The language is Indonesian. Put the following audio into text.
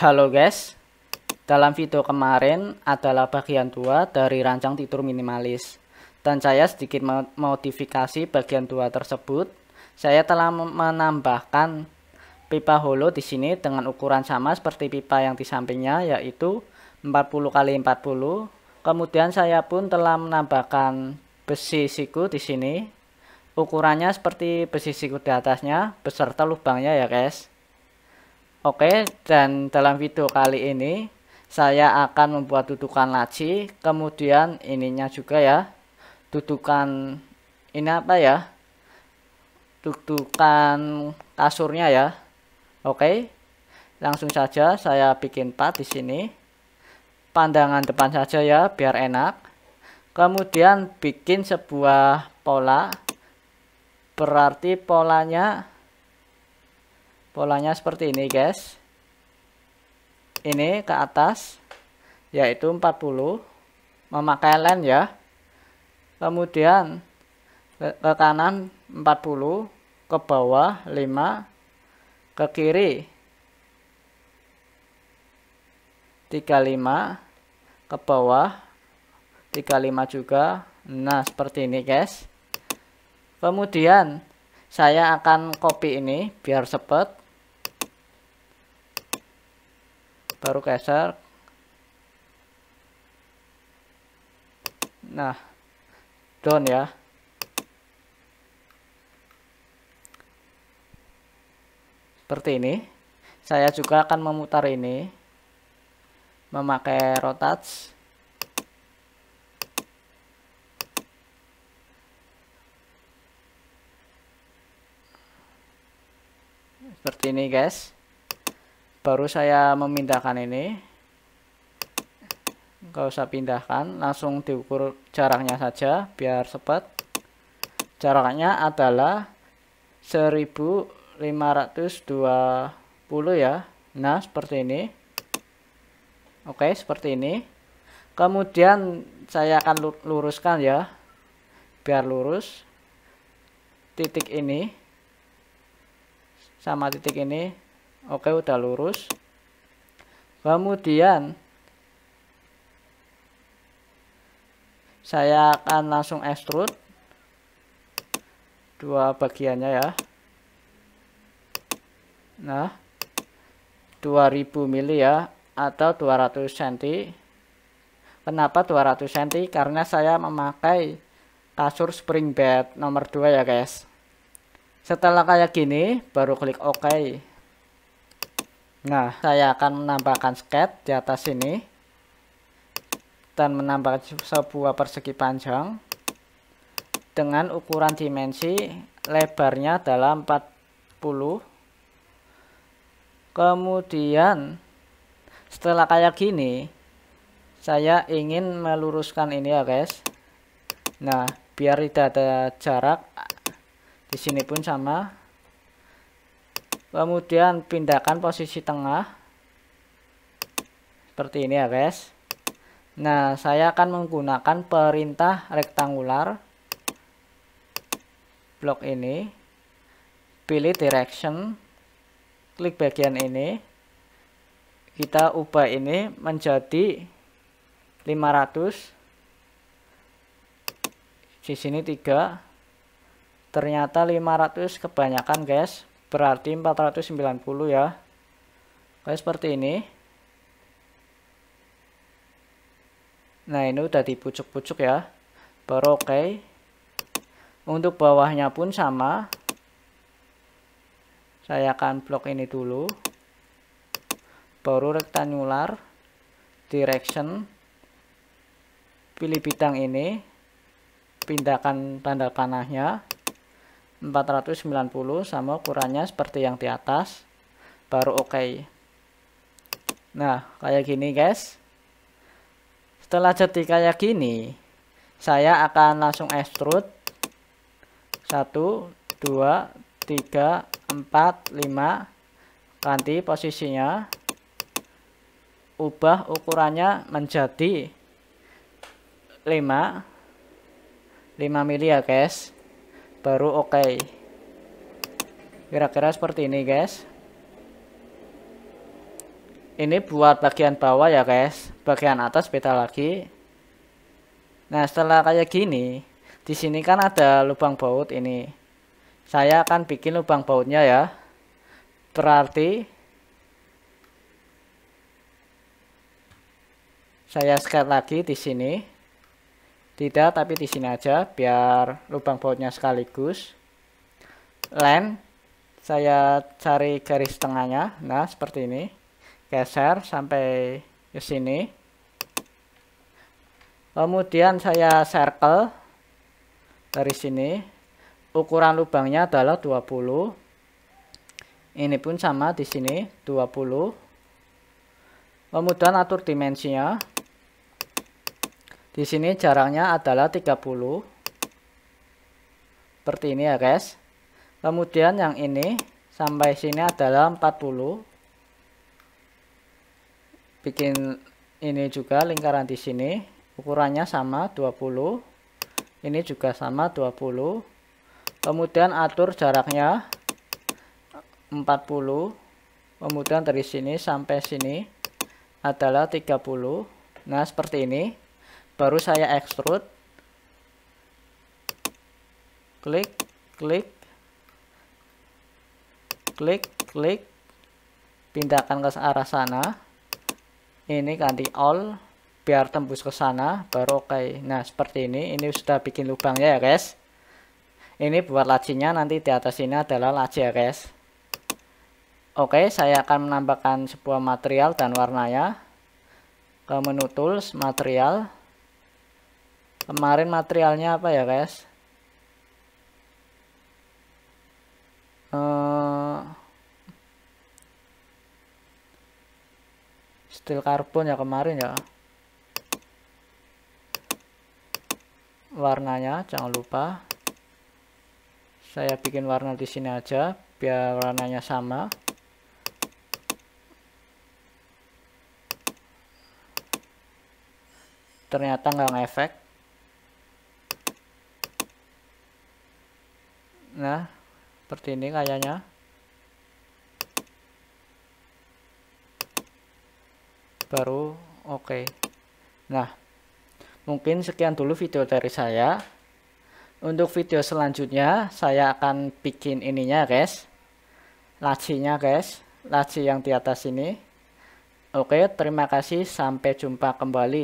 Halo guys, dalam video kemarin adalah bagian 2 dari rancang tidur minimalis dan saya sedikit modifikasi bagian 2 tersebut saya telah menambahkan pipa holo di sini dengan ukuran sama seperti pipa yang di sampingnya yaitu 40 kali 40 kemudian saya pun telah menambahkan besi siku di sini ukurannya seperti besi siku di atasnya beserta lubangnya ya guys Oke, dan dalam video kali ini saya akan membuat dudukan laci, kemudian ininya juga ya. Dudukan ini apa ya? Dudukan kasurnya ya. Oke. Langsung saja saya bikin part di sini. Pandangan depan saja ya biar enak. Kemudian bikin sebuah pola. Berarti polanya polanya seperti ini guys ini ke atas yaitu 40 memakai lem ya kemudian ke kanan 40 ke bawah 5 ke kiri 35 ke bawah 35 juga nah seperti ini guys kemudian saya akan copy ini biar cepet baru geser nah down ya seperti ini saya juga akan memutar ini memakai rotats seperti ini guys baru saya memindahkan ini nggak usah pindahkan langsung diukur jaraknya saja biar cepat jaraknya adalah 1520 ya nah seperti ini oke seperti ini kemudian saya akan luruskan ya biar lurus titik ini sama titik ini Oke, udah lurus. Kemudian saya akan langsung extrude dua bagiannya ya. Nah, 2000 mili ya atau 200 cm. Kenapa 200 cm? Karena saya memakai kasur spring bed nomor 2 ya, guys. Setelah kayak gini, baru klik OK. Nah, saya akan menambahkan sket di atas sini dan menambahkan sebuah persegi panjang dengan ukuran dimensi lebarnya adalah 40 kemudian setelah kayak gini saya ingin meluruskan ini ya guys nah biar tidak ada jarak di sini pun sama kemudian pindahkan posisi tengah seperti ini ya guys nah saya akan menggunakan perintah rektangular blok ini pilih direction klik bagian ini kita ubah ini menjadi 500 di sini 3 ternyata 500 kebanyakan guys berarti 490 ya oke seperti ini nah ini udah dipucuk-pucuk ya baru oke okay. untuk bawahnya pun sama saya akan blok ini dulu baru rectangular direction pilih bidang ini pindahkan tanda panahnya 490 sama ukurannya seperti yang di atas baru oke okay. nah kayak gini guys setelah jadi kayak gini saya akan langsung extrude 1 2 3 4 5 ganti posisinya ubah ukurannya menjadi 5 5 mili ya guys baru oke okay. kira-kira seperti ini guys ini buat bagian bawah ya guys bagian atas beda lagi nah setelah kayak gini di sini kan ada lubang baut ini saya akan bikin lubang bautnya ya berarti saya scan lagi di sini tidak tapi di sini aja biar lubang bautnya sekaligus len saya cari garis tengahnya nah seperti ini geser sampai ke sini kemudian saya circle dari sini ukuran lubangnya adalah 20 ini pun sama di sini 20 kemudian atur dimensinya di sini jaraknya adalah 30. Seperti ini ya guys. Kemudian yang ini sampai sini adalah 40. Bikin ini juga lingkaran di sini. Ukurannya sama 20. Ini juga sama 20. Kemudian atur jaraknya 40. Kemudian dari sini sampai sini adalah 30. Nah, seperti ini baru saya extrude klik klik klik klik pindahkan ke arah sana ini ganti all biar tembus ke sana baru oke okay. nah seperti ini ini sudah bikin lubang ya guys ini buat lacinya nanti di atas ini adalah laci ya guys oke okay, saya akan menambahkan sebuah material dan warnanya ke menu tools material Kemarin materialnya apa ya, guys? Uh, steel carbon ya kemarin ya. Warnanya jangan lupa. Saya bikin warna di sini aja biar warnanya sama. ternyata nggak efek. nah seperti ini kayaknya baru oke okay. nah mungkin sekian dulu video dari saya untuk video selanjutnya saya akan bikin ininya guys lacinya guys laci yang di atas ini oke okay, terima kasih sampai jumpa kembali